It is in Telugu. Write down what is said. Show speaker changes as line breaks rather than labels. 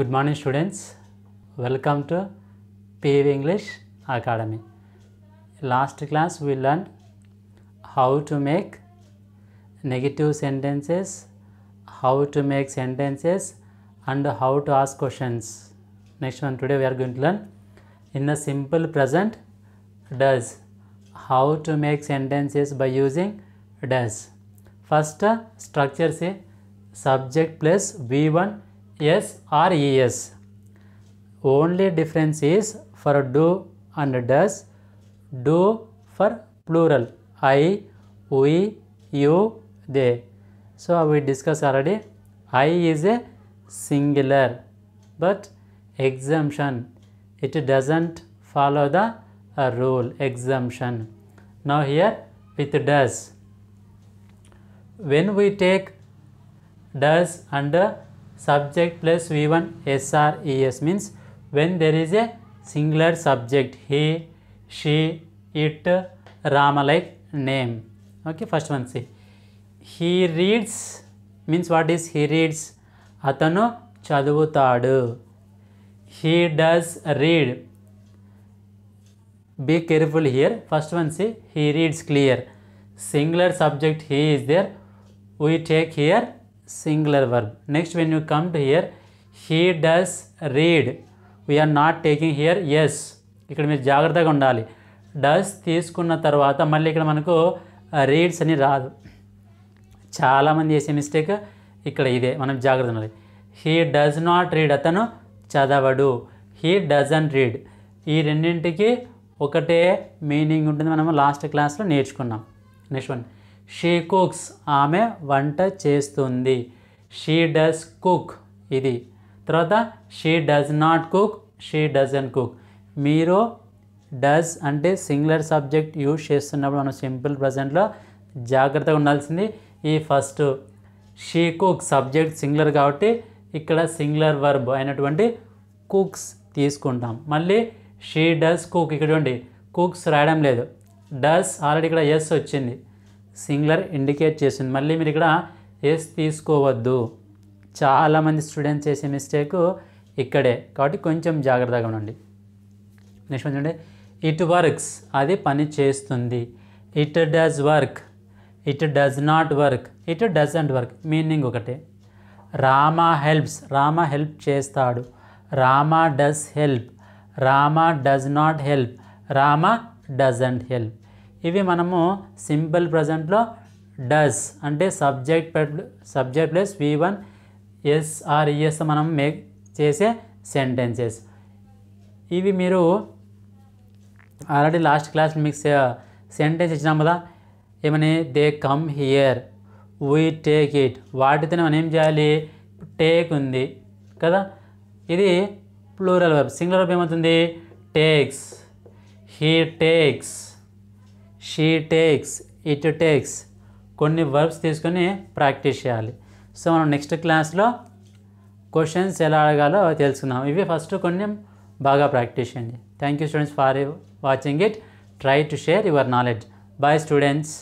Good morning students. Welcome to Pave English Academy. Last class we learned how to make negative sentences, how to make sentences and how to ask questions. Next one today we are going to learn in the simple present does how to make sentences by using does. First structure say subject plus V1 S or ES. Only difference is for do and does, do for plural, I, we, you, they. So we discussed already, I is a singular, but exemption, it doesn't follow the rule, exemption. Now here with does, when we take does and subject plus v S R E S means when there is a singular subject he she it rama like name okay first one see he reads means what is he reads atanu chadavutadu he does read be careful here first one see he reads clear singular subject he is there we take here singular verb. Next when you come to here he does read We are not taking here yes. ఇక్కడ మీరు జాగ్రత్తగా ఉండాలి డస్ తీసుకున్న తర్వాత మళ్ళీ ఇక్కడ మనకు రీడ్స్ అని రాదు చాలామంది చేసే మిస్టేక్ ఇక్కడ ఇదే మనం జాగ్రత్త ఉండాలి హీ డస్ నాట్ రీడ్ అతను చదవడు హీ డజన్ రీడ్ ఈ రెండింటికి ఒకటే మీనింగ్ ఉంటుంది మనం లాస్ట్ క్లాస్లో నేర్చుకున్నాం నెక్స్ట్ వన్ షీ కుక్స్ ఆమె వంట చేస్తుంది షీ డస్ కుక్ ఇది తర్వాత she does not cook she doesn't cook మీరు డస్ అంటే సింగులర్ సబ్జెక్ట్ యూజ్ చేస్తున్నప్పుడు మనం సింపుల్ ప్రజెంట్లో జాగ్రత్తగా ఉండాల్సింది ఈ first she cook subject singular కాబట్టి ఇక్కడ సింగులర్ వర్బ్ అయినటువంటి కుక్స్ తీసుకుంటాం మళ్ళీ షీ డస్ కుక్ ఇక్కడ ఉండి కుక్స్ రాయడం లేదు డస్ ఆల్రెడీ ఇక్కడ ఎస్ వచ్చింది సింగులర్ ఇండికేట్ చేసింది మళ్ళీ మీరు ఇక్కడ ఎస్ తీసుకోవద్దు చాలామంది స్టూడెంట్స్ చేసే మిస్టేక్ ఇక్కడే కాబట్టి కొంచెం జాగ్రత్తగా ఉండండి నెక్స్ట్ చూడండి ఇట్ వర్క్స్ అది పని చేస్తుంది it does work it does not work it does and work meaning ఒకటే రామ హెల్ప్స్ రామ హెల్ప్ చేస్తాడు Rama does help Rama does not help Rama doesn't help ఇవి మనము సింపుల్ ప్రజెంట్లో డస్ అంటే subject subject plus V one S or ES మనం మేక్ చేసే సెంటెన్సెస్ ఇవి మీరు ఆల్రెడీ లాస్ట్ క్లాస్ మీకు సెంటెన్స్ ఇచ్చినాం కదా ఏమని they come here we take it వాటితో మనం ఏం చేయాలి టేక్ ఉంది కదా ఇది ప్లూరల్ వర్బ్ సింగులర్ వర్బ్ ఏమవుతుంది takes he takes she takes it takes కొన్ని వర్బ్స్ తీసుకొని ప్రాక్టీస్ చేయాలి సో మనం నెక్స్ట్ క్లాస్లో క్వశ్చన్స్ ఎలా అడగాలో తెలుసుకున్నాం ఇవి ఫస్ట్ కొన్ని బాగా ప్రాక్టీస్ చేయండి thank you students for watching it try to share your knowledge bye students